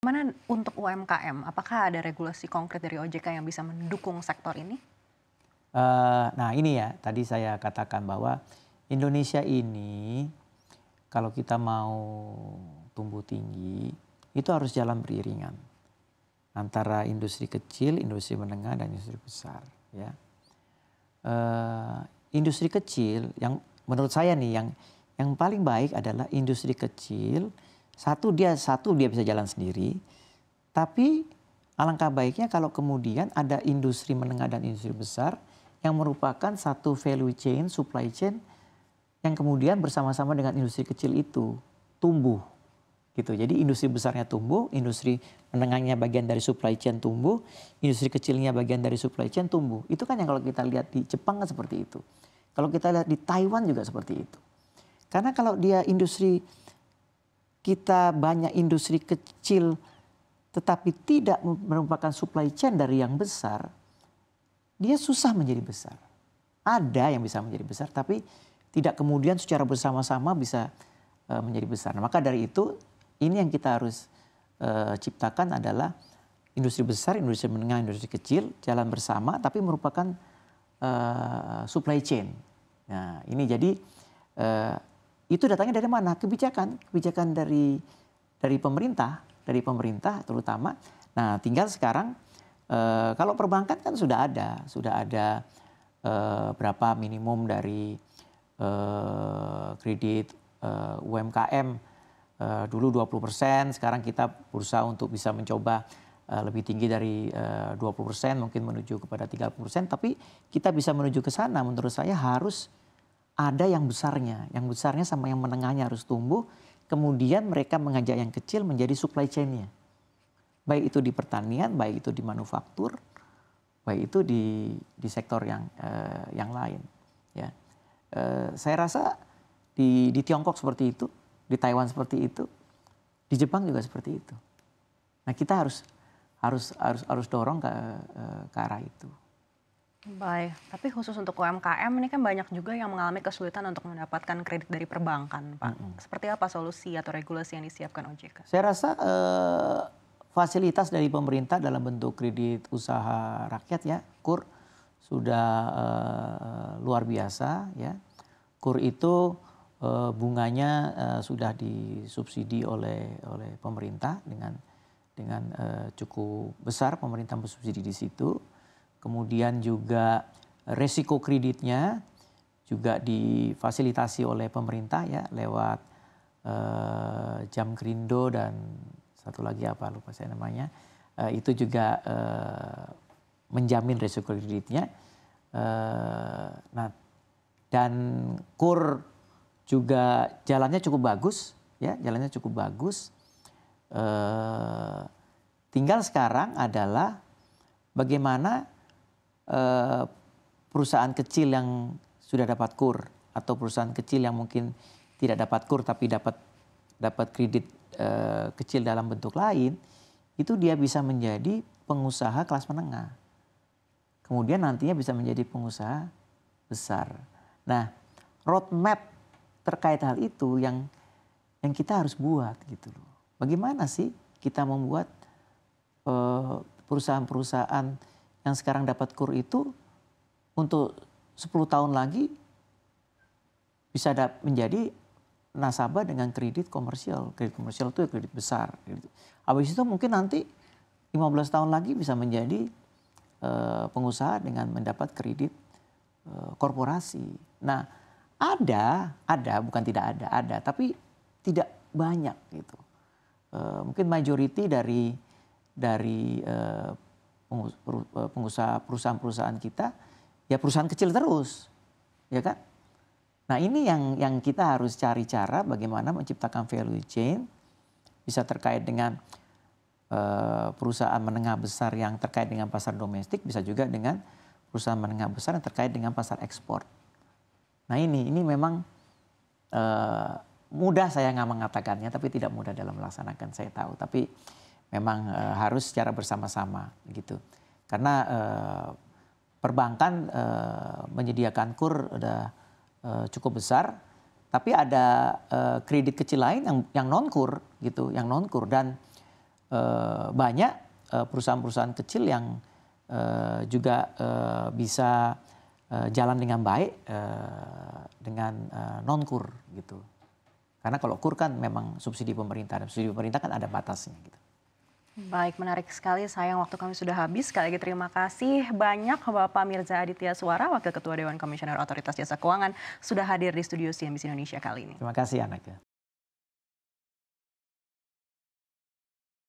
Mana untuk UMKM, apakah ada regulasi konkret dari OJK yang bisa mendukung sektor ini? Uh, nah ini ya, tadi saya katakan bahwa Indonesia ini kalau kita mau tumbuh tinggi itu harus jalan beriringan antara industri kecil, industri menengah dan industri besar. Ya, uh, industri kecil yang menurut saya nih yang yang paling baik adalah industri kecil satu dia satu dia bisa jalan sendiri, tapi alangkah baiknya kalau kemudian ada industri menengah dan industri besar yang merupakan satu value chain, supply chain yang kemudian bersama-sama dengan industri kecil itu tumbuh gitu. Jadi industri besarnya tumbuh, industri menengahnya bagian dari supply chain tumbuh, industri kecilnya bagian dari supply chain tumbuh. Itu kan yang kalau kita lihat di Jepang kan seperti itu. Kalau kita lihat di Taiwan juga seperti itu. Karena kalau dia industri kita banyak industri kecil tetapi tidak merupakan supply chain dari yang besar, dia susah menjadi besar. Ada yang bisa menjadi besar, tapi tidak kemudian secara bersama-sama bisa e, menjadi besar. Nah, maka dari itu, ini yang kita harus uh, ciptakan adalah industri besar, industri menengah, industri kecil jalan bersama, tapi merupakan uh, supply chain. Nah, ini jadi itu datangnya dari mana? Kebijakan, kebijakan dari dari pemerintah, dari pemerintah terutama. Nah, tinggal sekarang e, kalau perbankan kan sudah ada, sudah ada e, berapa minimum dari e, kredit e, UMKM e, dulu 20%, sekarang kita berusaha untuk bisa mencoba lebih tinggi dari e, persen mungkin menuju kepada 30%, tapi kita bisa menuju ke sana menurut saya harus ada yang besarnya, yang besarnya sama yang menengahnya harus tumbuh. Kemudian mereka mengajak yang kecil menjadi supply chain-nya. Baik itu di pertanian, baik itu di manufaktur, baik itu di di sektor yang eh, yang lain. Ya, eh, saya rasa di di Tiongkok seperti itu, di Taiwan seperti itu, di Jepang juga seperti itu. Nah kita harus harus harus harus dorong ke eh, ke arah itu. Baik, tapi khusus untuk UMKM ini kan banyak juga yang mengalami kesulitan untuk mendapatkan kredit dari perbankan, Pak. Hmm. Seperti apa solusi atau regulasi yang disiapkan OJK? Saya rasa uh, fasilitas dari pemerintah dalam bentuk kredit usaha rakyat ya, KUR sudah uh, luar biasa ya. KUR itu uh, bunganya uh, sudah disubsidi oleh oleh pemerintah dengan dengan uh, cukup besar pemerintah bersubsidi di situ kemudian juga resiko kreditnya juga difasilitasi oleh pemerintah ya lewat eh, jam kerindo dan satu lagi apa lupa saya namanya eh, itu juga eh, menjamin resiko kreditnya eh, nah dan kur juga jalannya cukup bagus ya jalannya cukup bagus eh, tinggal sekarang adalah bagaimana Eh, perusahaan kecil yang sudah dapat kur atau perusahaan kecil yang mungkin tidak dapat kur tapi dapat dapat kredit e, kecil dalam bentuk lain itu dia bisa menjadi pengusaha kelas menengah. Kemudian nantinya bisa menjadi pengusaha besar. Nah, roadmap terkait hal itu yang yang kita harus buat gitu loh. Bagaimana sih kita membuat eh, perusahaan-perusahaan yang sekarang dapat kur itu untuk 10 tahun lagi bisa menjadi nasabah dengan kredit komersial. Kredit komersial itu kredit besar. Gitu. Habis itu mungkin nanti 15 tahun lagi bisa menjadi uh, pengusaha dengan mendapat kredit uh, korporasi. Nah, ada, ada bukan tidak ada, ada tapi tidak banyak gitu. Uh, mungkin majority dari dari uh, perusahaan-perusahaan kita ya perusahaan kecil terus. Ya kan? Nah, ini yang yang kita harus cari cara bagaimana menciptakan value chain bisa terkait dengan uh, perusahaan menengah besar yang terkait dengan pasar domestik bisa juga dengan perusahaan menengah besar yang terkait dengan pasar ekspor. Nah, ini ini memang uh, mudah saya nggak mengatakannya tapi tidak mudah dalam melaksanakan saya tahu tapi memang uh, harus secara bersama-sama gitu. Karena eh, perbankan eh, menyediakan kur udah eh, cukup besar, tapi ada kredit kecil lain yang yang non kur gitu, yang non kur dan banyak perusahaan-perusahaan kecil yang juga bisa jalan dengan baik dengan non kur gitu. Karena kalau kur kan memang subsidi pemerintah, dan subsidi pemerintah kan ada batasnya gitu. Baik, menarik sekali. Sayang waktu kami sudah habis. Sekali lagi terima kasih banyak Bapak Mirza Aditya Suara, Wakil Ketua Dewan Komisioner Otoritas Jasa Keuangan, sudah hadir di studio CNBC Indonesia kali ini. Terima kasih anaknya.